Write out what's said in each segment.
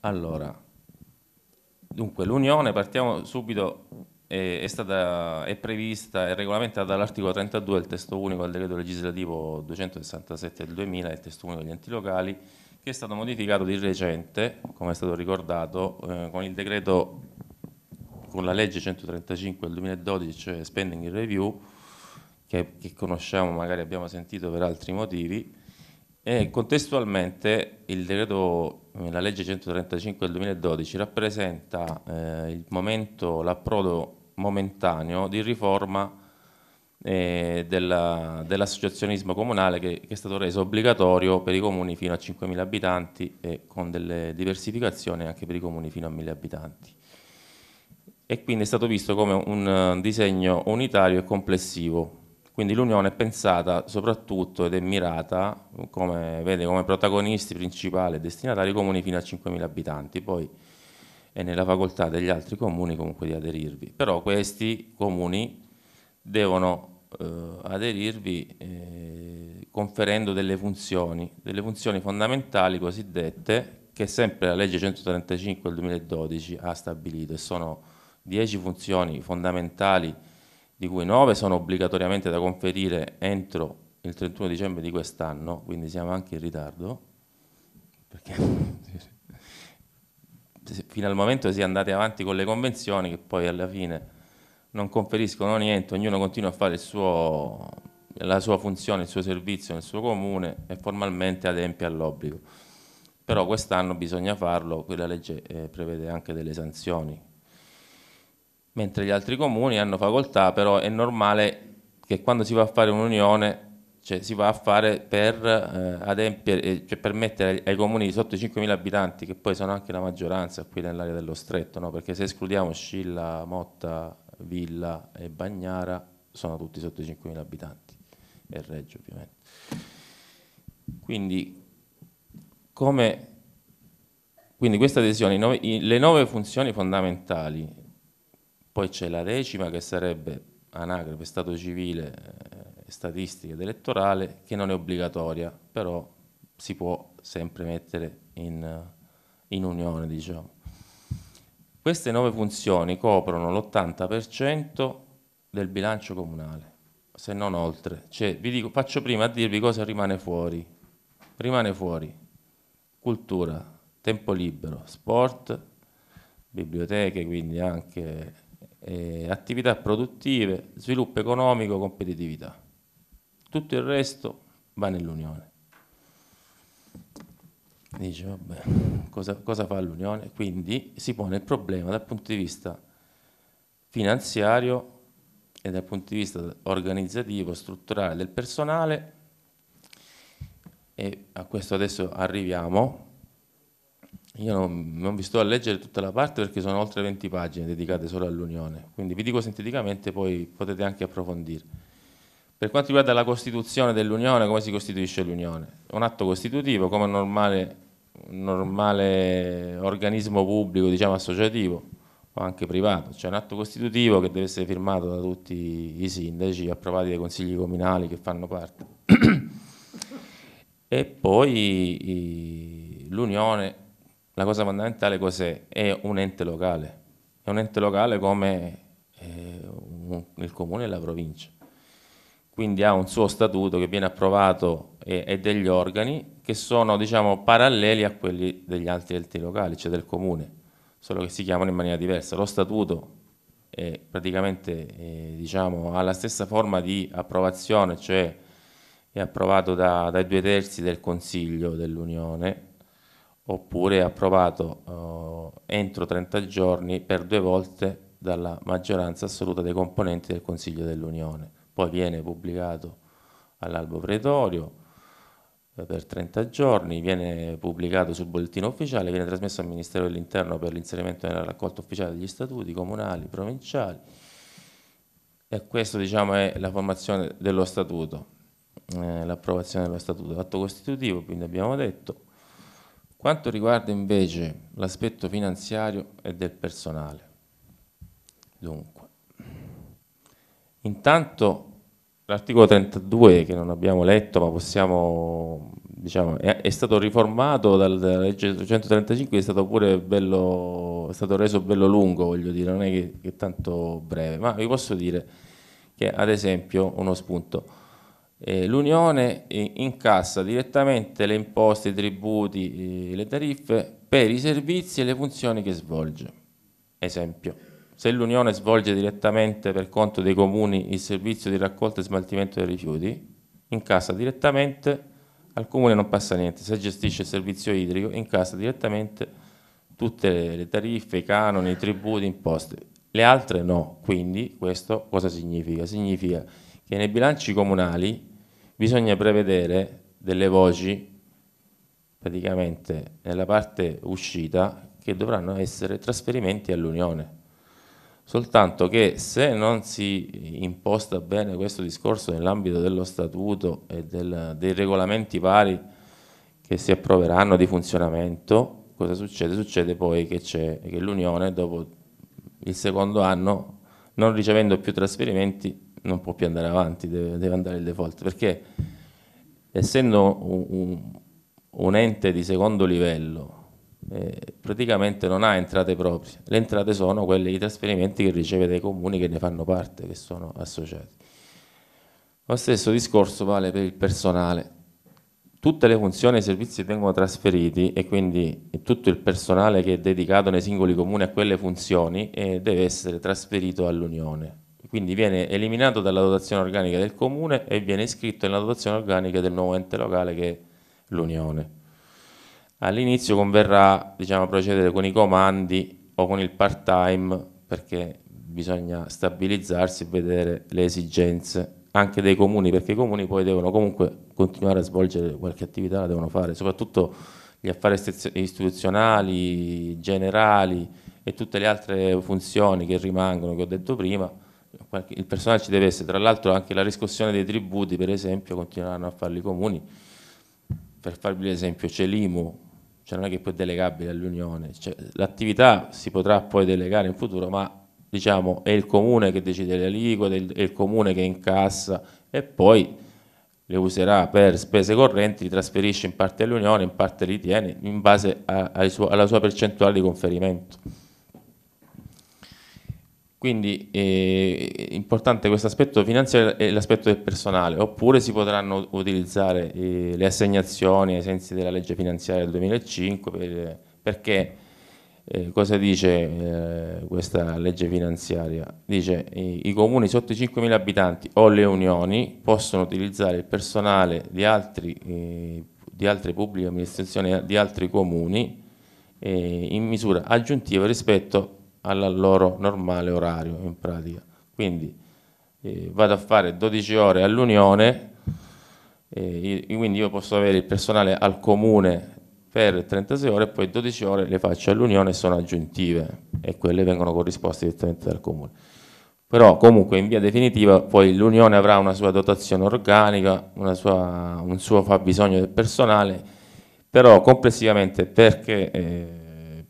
Allora, dunque l'unione, partiamo subito, è, è, stata, è prevista, è regolamentata dall'articolo 32 del testo unico del decreto legislativo 267 del 2000, il testo unico degli enti locali, che è stato modificato di recente, come è stato ricordato, eh, con il decreto, con la legge 135 del 2012, cioè Spending Review, che, che conosciamo, magari abbiamo sentito per altri motivi, e contestualmente decreto, eh, la legge 135 del 2012 rappresenta eh, il momento, l'approdo momentaneo di riforma eh, dell'associazionismo dell comunale che, che, è stato reso obbligatorio per i comuni fino a 5.000 abitanti e con delle diversificazioni anche per i comuni fino a 1.000 abitanti. E quindi è stato visto come un, un disegno unitario e complessivo quindi l'Unione è pensata soprattutto ed è mirata, come, vede come protagonisti principali e destinatari comuni fino a 5.000 abitanti, poi è nella facoltà degli altri comuni comunque di aderirvi. Però questi comuni devono eh, aderirvi eh, conferendo delle funzioni, delle funzioni fondamentali cosiddette che sempre la legge 135 del 2012 ha stabilito e sono 10 funzioni fondamentali di cui 9 sono obbligatoriamente da conferire entro il 31 dicembre di quest'anno, quindi siamo anche in ritardo, perché fino al momento si è andati avanti con le convenzioni che poi alla fine non conferiscono niente, ognuno continua a fare suo, la sua funzione, il suo servizio nel suo comune e formalmente adempia all'obbligo. Però quest'anno bisogna farlo, quella legge eh, prevede anche delle sanzioni, mentre gli altri comuni hanno facoltà, però è normale che quando si va a fare un'unione cioè, si va a fare per eh, adempiere, eh, cioè, permettere ai, ai comuni sotto i 5.000 abitanti, che poi sono anche la maggioranza qui nell'area dello stretto, no? perché se escludiamo Scilla, Motta, Villa e Bagnara, sono tutti sotto i 5.000 abitanti, e Reggio ovviamente. Quindi, come, quindi questa adesione, le nove funzioni fondamentali poi c'è la decima che sarebbe anagrafe, stato civile e eh, statistica ed elettorale che non è obbligatoria, però si può sempre mettere in, in unione. Diciamo. Queste nove funzioni coprono l'80% del bilancio comunale, se non oltre. Cioè, dico, faccio prima a dirvi cosa rimane fuori. Rimane fuori cultura, tempo libero, sport, biblioteche, quindi anche eh, attività produttive, sviluppo economico, competitività. Tutto il resto va nell'Unione. Dice, vabbè, cosa, cosa fa l'Unione? Quindi si pone il problema dal punto di vista finanziario e dal punto di vista organizzativo, strutturale del personale e a questo adesso arriviamo io non, non, vi sto a leggere tutta la parte perché sono oltre 20 pagine dedicate solo all'Unione, quindi vi dico sinteticamente, poi potete anche approfondire. Per quanto riguarda la Costituzione dell'Unione, come si costituisce l'Unione? È un atto costitutivo, come normale, normale organismo pubblico, diciamo associativo o anche privato, cioè un atto costitutivo che deve essere firmato da tutti i sindaci, approvati dai consigli comunali che fanno parte. e poi l'Unione la cosa fondamentale cos'è? È un ente locale, è un ente locale come eh, un, il comune e la provincia. Quindi ha un suo statuto che viene approvato e, e degli organi che sono diciamo, paralleli a quelli degli altri enti locali, cioè del comune, solo che si chiamano in maniera diversa. Lo statuto è praticamente eh, diciamo, ha la stessa forma di approvazione, cioè è approvato da, dai due terzi del Consiglio dell'Unione oppure approvato eh, entro 30 giorni per due volte dalla maggioranza assoluta dei componenti del Consiglio dell'Unione. Poi viene pubblicato all'albo pretorio eh, per 30 giorni, viene pubblicato sul bollettino ufficiale, viene trasmesso al Ministero dell'Interno per l'inserimento nella raccolta ufficiale degli statuti comunali, provinciali e questa diciamo, è la formazione dello statuto, eh, l'approvazione dello statuto, l'atto costitutivo, quindi abbiamo detto, quanto riguarda invece l'aspetto finanziario e del personale, dunque, intanto l'articolo 32 che non abbiamo letto ma possiamo, diciamo, è, è stato riformato dal, dalla legge 135, è stato pure bello, è stato reso bello lungo, voglio dire, non è che, che tanto breve, ma vi posso dire che ad esempio uno spunto, eh, L'Unione eh, incassa direttamente le imposte, i tributi, eh, le tariffe per i servizi e le funzioni che svolge. Esempio, se l'Unione svolge direttamente per conto dei comuni il servizio di raccolta e smaltimento dei rifiuti, incassa direttamente, al comune non passa niente, se gestisce il servizio idrico incassa direttamente tutte le tariffe, i canoni, i tributi, imposte. Le altre no, quindi questo cosa significa? Significa che che nei bilanci comunali bisogna prevedere delle voci praticamente nella parte uscita che dovranno essere trasferimenti all'Unione. Soltanto che se non si imposta bene questo discorso nell'ambito dello statuto e del, dei regolamenti vari che si approveranno di funzionamento, cosa succede? Succede poi che, che l'Unione dopo il secondo anno, non ricevendo più trasferimenti, non può più andare avanti, deve, deve andare il default, perché essendo un, un, ente di secondo livello eh, praticamente non ha entrate proprie, le entrate sono quelle di trasferimenti che riceve dai comuni che ne fanno parte, che sono associati. Lo stesso discorso vale per il personale. Tutte le funzioni e i servizi vengono trasferiti e quindi tutto il personale che è dedicato nei singoli comuni a quelle funzioni eh, deve essere trasferito all'Unione quindi viene eliminato dalla dotazione organica del comune e viene iscritto nella dotazione organica del nuovo ente locale che è l'Unione. All'inizio converrà diciamo, procedere con i comandi o con il part time perché bisogna stabilizzarsi e vedere le esigenze anche dei comuni perché i comuni poi devono comunque continuare a svolgere qualche attività, la devono fare, soprattutto gli affari istituzionali, generali e tutte le altre funzioni che rimangono che ho detto prima il personale ci deve essere, tra l'altro anche la riscossione dei tributi per esempio continueranno a farli i comuni, per farvi l'esempio c'è l'IMU, cioè non è che poi è delegabile all'Unione, cioè, l'attività si potrà poi delegare in futuro ma diciamo è il comune che decide le aliquote, è il comune che incassa e poi le userà per spese correnti, li trasferisce in parte all'Unione, in parte li tiene in base a, a, alla sua percentuale di conferimento. Quindi è eh, importante questo aspetto finanziario e l'aspetto del personale, oppure si potranno utilizzare eh, le assegnazioni ai sensi della legge finanziaria del 2005, per, perché eh, cosa dice eh, questa legge finanziaria? Dice i, i comuni sotto i 5.000 abitanti o le unioni possono utilizzare il personale di, altri, eh, di altre pubbliche amministrazioni, di altri comuni eh, in misura aggiuntiva rispetto al loro normale orario in pratica. Quindi eh, vado a fare 12 ore all'Unione, eh, quindi io posso avere il personale al comune per 36 ore e poi 12 ore le faccio all'Unione sono aggiuntive e quelle vengono corrisposte direttamente dal comune. Però comunque in via definitiva poi l'Unione avrà una sua dotazione organica, sua, un suo fabbisogno del personale, però complessivamente perché... Eh,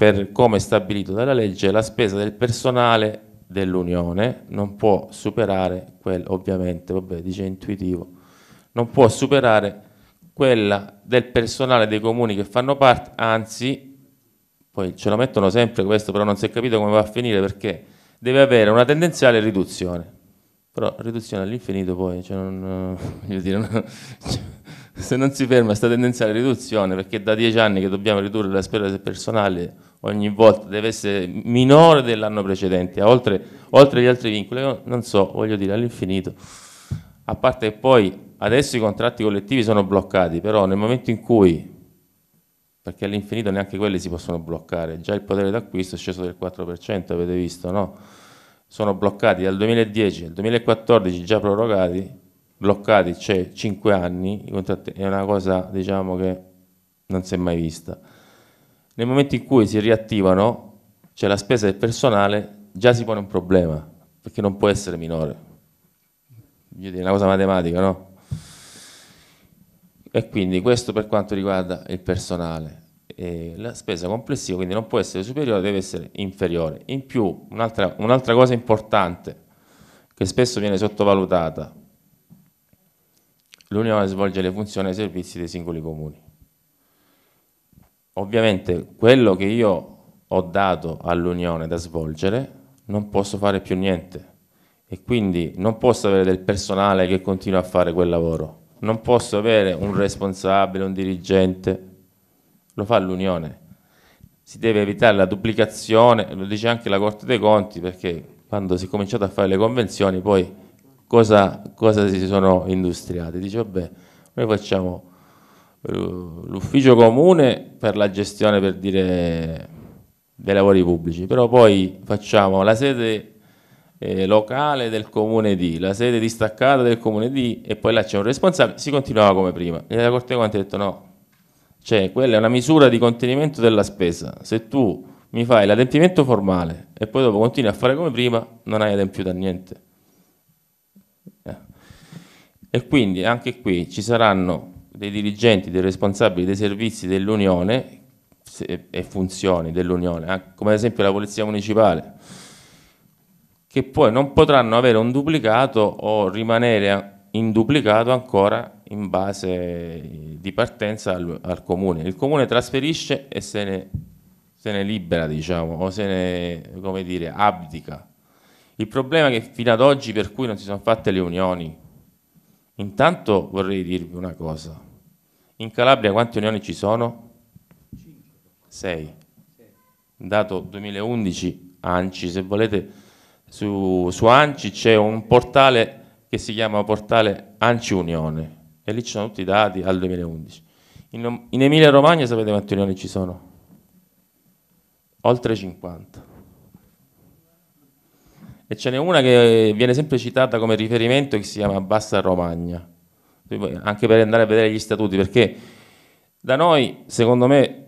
per come stabilito dalla legge, la spesa del personale dell'Unione non può superare, quel, ovviamente, vabbè, dice intuitivo, non può superare quella del personale dei comuni che fanno parte, anzi, poi ce lo mettono sempre questo, però non si è capito come va a finire perché deve avere una tendenziale riduzione, però riduzione all'infinito poi, cioè non, eh, voglio dire, non, cioè, se non si ferma questa tendenziale riduzione, perché da dieci anni che dobbiamo ridurre la spesa del personale ogni volta deve essere minore dell'anno precedente, oltre, oltre gli altri vincoli, Io non so, voglio dire all'infinito, a parte che poi adesso i contratti collettivi sono bloccati, però nel momento in cui, perché all'infinito neanche quelli si possono bloccare, già il potere d'acquisto è sceso del 4%, avete visto, no? Sono bloccati dal 2010 al 2014, già prorogati, bloccati c'è 5 anni, è una cosa diciamo, che non si è mai vista. Nel momento in cui si riattivano, c'è la spesa del personale, già si pone un problema, perché non può essere minore. Io è una cosa matematica, no? E quindi questo per quanto riguarda il personale. E la spesa complessiva quindi non può essere superiore, deve essere inferiore. In più, un'altra un cosa importante che spesso viene sottovalutata, l'Unione svolge le funzioni e i servizi dei singoli comuni. Ovviamente quello che io ho dato all'Unione da svolgere non posso fare più niente e quindi non posso avere del personale che continua a fare quel lavoro, non posso avere un responsabile, un dirigente, lo fa l'Unione. Si deve evitare la duplicazione, lo dice anche la Corte dei Conti perché quando si è cominciato a fare le convenzioni poi cosa, cosa si sono industriati. Dice, vabbè, noi facciamo eh, l'ufficio comune per la gestione per dire, dei lavori pubblici, però poi facciamo la sede eh, locale del comune di, la sede distaccata del comune di e poi là c'è un responsabile, si continuava come prima. E la Corte Quanti ha detto no, cioè quella è una misura di contenimento della spesa, se tu mi fai l'adempimento formale e poi dopo continui a fare come prima non hai adempiuto a niente e quindi anche qui ci saranno dei dirigenti, dei responsabili dei servizi dell'Unione e funzioni dell'Unione, eh, come ad esempio la Polizia Municipale, che poi non potranno avere un duplicato o rimanere in duplicato ancora in base di partenza al, al comune. Il comune trasferisce e se ne, se ne libera, diciamo, o se ne, come dire, abdica. Il problema è che fino ad oggi per cui non si sono fatte le unioni, Intanto vorrei dirvi una cosa. In Calabria quante unioni ci sono? 6. Dato 2011 ANCI, se volete su, su ANCI c'è un portale che si chiama portale ANCI Unione e lì ci sono tutti i dati al 2011. In, in Emilia Romagna sapete quante unioni ci sono? Oltre 50. E ce n'è una che viene sempre citata come riferimento che si chiama Bassa Romagna, anche per andare a vedere gli statuti, perché da noi, secondo me,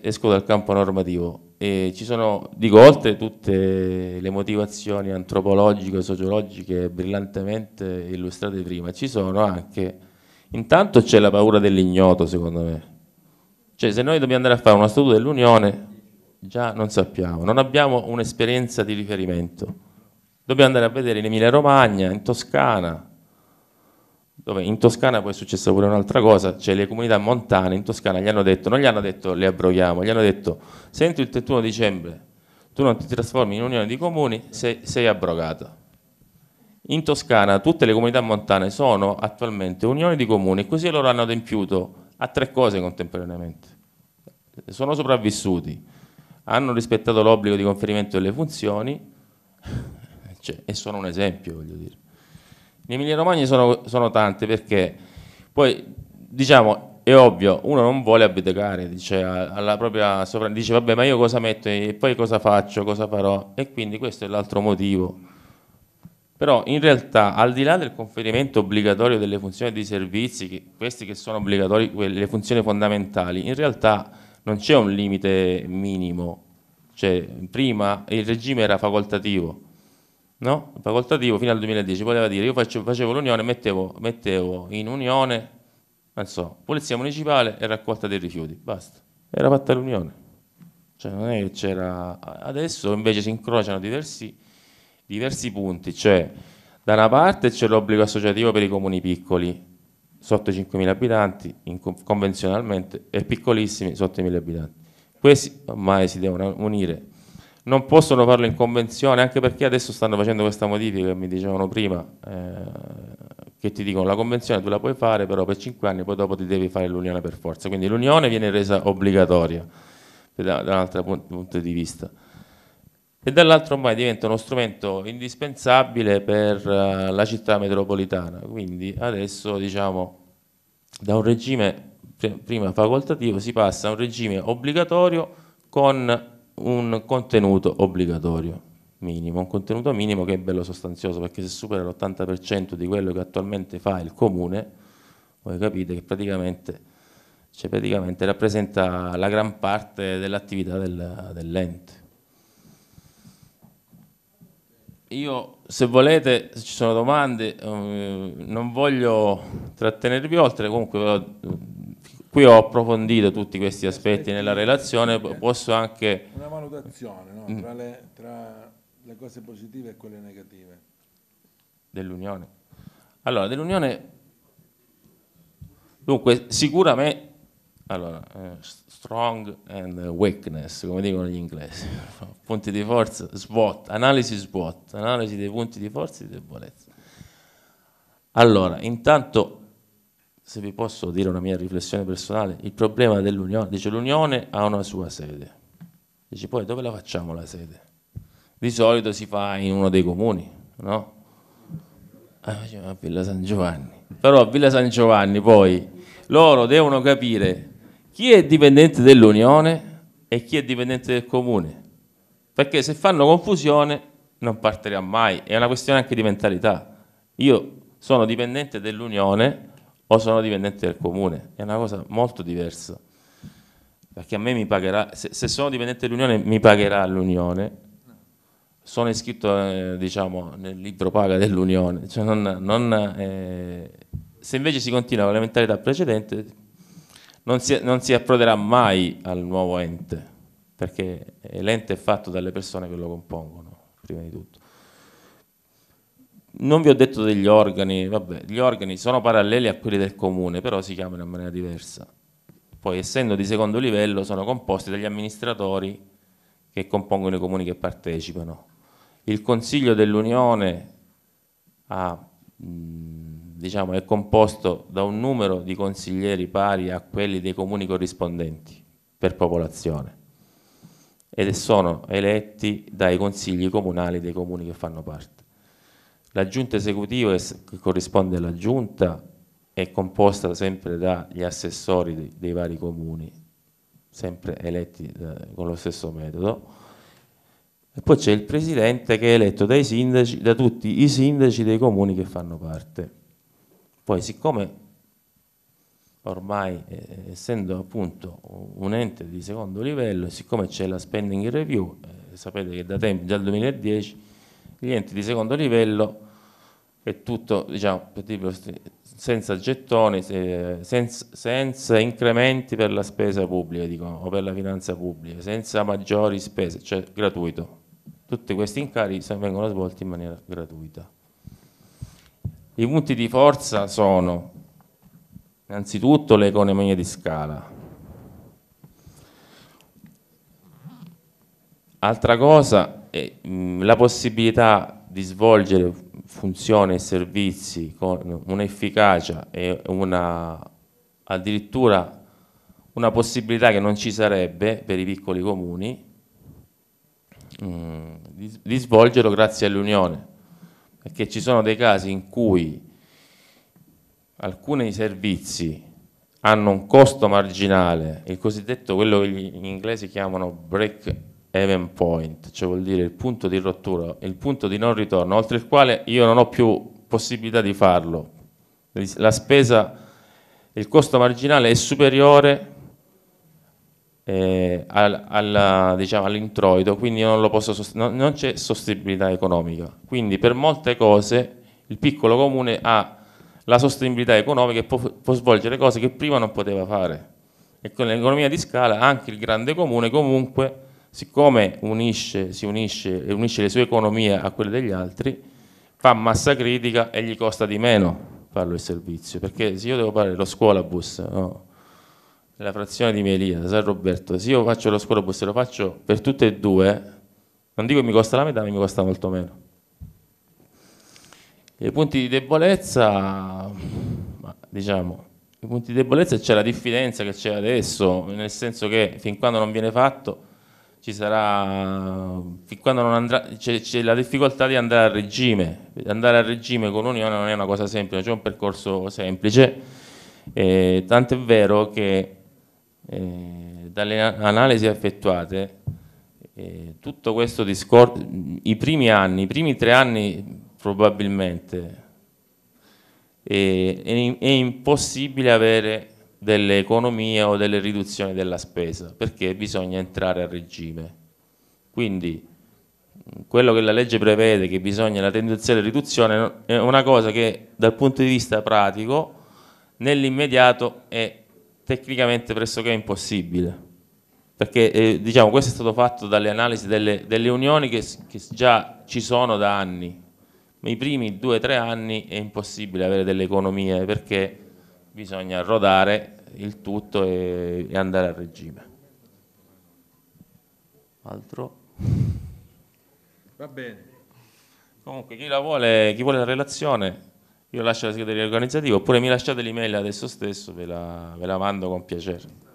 esco dal campo normativo, e ci sono, dico oltre tutte le motivazioni antropologiche, e sociologiche brillantemente illustrate prima, ci sono anche, intanto c'è la paura dell'ignoto secondo me, cioè se noi dobbiamo andare a fare uno statuto dell'Unione già non sappiamo, non abbiamo un'esperienza di riferimento. Dobbiamo andare a vedere in Emilia Romagna, in Toscana, dove in Toscana poi è successa pure un'altra cosa, cioè le comunità montane in Toscana gli hanno detto, non gli hanno detto le abroghiamo, gli hanno detto se senti il 31 dicembre tu non ti trasformi in unione di comuni, sei, sei abrogata. In Toscana tutte le comunità montane sono attualmente unioni di comuni e così loro hanno adempiuto a tre cose contemporaneamente. Sono sopravvissuti hanno rispettato l'obbligo di conferimento delle funzioni cioè, e sono un esempio, voglio dire. In Emilia Romagna sono, sono tante perché poi, diciamo, è ovvio, uno non vuole abdicare, dice, alla propria sopra, dice vabbè ma io cosa metto e poi cosa faccio, cosa farò e quindi questo è l'altro motivo. Però in realtà al di là del conferimento obbligatorio delle funzioni di servizi, che, questi che sono obbligatori, le funzioni fondamentali, in realtà non c'è un limite minimo, cioè prima il regime era facoltativo, no? facoltativo fino al 2010, voleva dire io faccio, facevo l'unione, mettevo, mettevo in unione, non so, polizia municipale e raccolta dei rifiuti, basta, era fatta l'unione. Cioè non è che c'era... Adesso invece si incrociano diversi, diversi punti, cioè da una parte c'è l'obbligo associativo per i comuni piccoli, sotto i 5.000 abitanti convenzionalmente e piccolissimi sotto i 1.000 abitanti. Questi ormai si devono unire. Non possono farlo in convenzione anche perché adesso stanno facendo questa modifica che mi dicevano prima, eh, che ti dicono la convenzione tu la puoi fare però per 5 anni poi dopo ti devi fare l'unione per forza. Quindi l'unione viene resa obbligatoria da, da un altro punto di vista e dall'altro ormai diventa uno strumento indispensabile per eh, la città metropolitana. Quindi adesso diciamo da un regime prima facoltativo si passa a un regime obbligatorio con un contenuto obbligatorio minimo, un contenuto minimo che è bello sostanzioso perché se supera l'80% di quello che attualmente fa il comune, voi capite che praticamente, cioè praticamente rappresenta la gran parte dell'attività dell'ente. io se volete, se ci sono domande, eh, non voglio trattenervi oltre, comunque ho, qui ho approfondito tutti questi aspetti nella relazione, posso anche... Una valutazione no? Mm. tra, le, tra le cose positive e quelle negative. Dell'Unione. Allora, dell'Unione, dunque, sicuramente allora, eh, strong and weakness, come dicono gli inglesi, punti di forza, SWOT, analisi SWOT, analisi dei punti di forza e di debolezza. Allora, intanto, se vi posso dire una mia riflessione personale, il problema dell'Unione, dice l'Unione ha una sua sede, dice poi dove la facciamo la sede? Di solito si fa in uno dei comuni, no? Ah, a Villa San Giovanni. Però a Villa San Giovanni poi loro devono capire chi è dipendente dell'Unione e chi è dipendente del Comune, perché se fanno confusione non partirà mai, è una questione anche di mentalità. Io sono dipendente dell'Unione o sono dipendente del Comune, è una cosa molto diversa, perché a me mi pagherà, se, se sono dipendente dell'Unione mi pagherà l'Unione, sono iscritto eh, diciamo, nel libro paga dell'Unione, cioè non, non, eh, se invece si continua con la mentalità precedente non si, non si approderà mai al nuovo ente, perché l'ente è fatto dalle persone che lo compongono, prima di tutto. Non vi ho detto degli organi, vabbè, gli organi sono paralleli a quelli del comune, però si chiamano in maniera diversa. Poi, essendo di secondo livello, sono composti dagli amministratori che compongono i comuni che partecipano. Il Consiglio dell'Unione ha mh, diciamo, è composto da un numero di consiglieri pari a quelli dei comuni corrispondenti per popolazione e sono eletti dai consigli comunali dei comuni che fanno parte. La giunta esecutiva che corrisponde alla giunta è composta sempre dagli assessori dei, dei vari comuni, sempre eletti da, eh, con lo stesso metodo. E poi c'è il presidente che è eletto dai sindaci, da tutti i sindaci dei comuni che fanno parte. Poi siccome ormai eh, essendo appunto un ente di secondo livello, siccome c'è la spending review, eh, sapete che da tempo, già dal 2010, gli enti di secondo livello è tutto diciamo, senza gettoni, senza, senza, incrementi per la spesa pubblica dicono, o per la finanza pubblica, senza maggiori spese, cioè gratuito. Tutti questi incarichi vengono svolti in maniera gratuita. I punti di forza sono innanzitutto l'economia di scala. Altra cosa è la possibilità di svolgere funzioni e servizi con un'efficacia e una, addirittura una possibilità che non ci sarebbe per i piccoli comuni di, di svolgerlo grazie all'Unione perché ci sono dei casi in cui alcuni servizi hanno un costo marginale, il cosiddetto quello che gli inglesi chiamano break even point, cioè vuol dire il punto di rottura, il punto di non ritorno, oltre il quale io non ho più possibilità di farlo. La spesa, il costo marginale è superiore eh, al, al, diciamo, all'introito, quindi non, sost- non, non, c'è sostenibilità economica. Quindi per molte cose il piccolo comune ha la sostenibilità economica e può, può svolgere cose che prima non poteva fare. E con l'economia di scala anche il grande comune comunque, siccome unisce, si unisce e unisce le sue economie a quelle degli altri, fa massa critica e gli costa di meno farlo il servizio. Perché se io devo fare lo scuolabus, no? della frazione di Melina, San Roberto, se io faccio lo scorpo e se lo faccio per tutte e due, non dico che mi costa la metà, ma mi costa molto meno. I punti di debolezza, diciamo, i punti di debolezza c'è la diffidenza che c'è adesso, nel senso che fin quando non viene fatto ci sarà, fin quando non andrà, c'è, la difficoltà di andare a regime, andare a regime con l'Unione non è una cosa semplice, c'è un percorso semplice, eh, tant'è vero che eh, dalle analisi effettuate, eh, tutto questo discorso, i primi anni, i primi tre anni probabilmente, eh, è, è impossibile avere delle economie o delle riduzioni della spesa perché bisogna entrare a regime. Quindi quello che la legge prevede che bisogna la tendenziale riduzione è una cosa che dal punto di vista pratico nell'immediato è tecnicamente pressoché impossibile, perché eh, diciamo, questo è stato fatto dalle analisi delle, delle unioni che, che, già ci sono da anni, ma i primi due o tre anni è impossibile avere delle economie perché bisogna rodare il tutto e, e andare a regime. Altro? Va bene. Comunque chi la vuole, chi vuole la relazione io lascio la segreteria organizzativa, oppure mi lasciate l'email adesso stesso, ve la, ve la mando con piacere.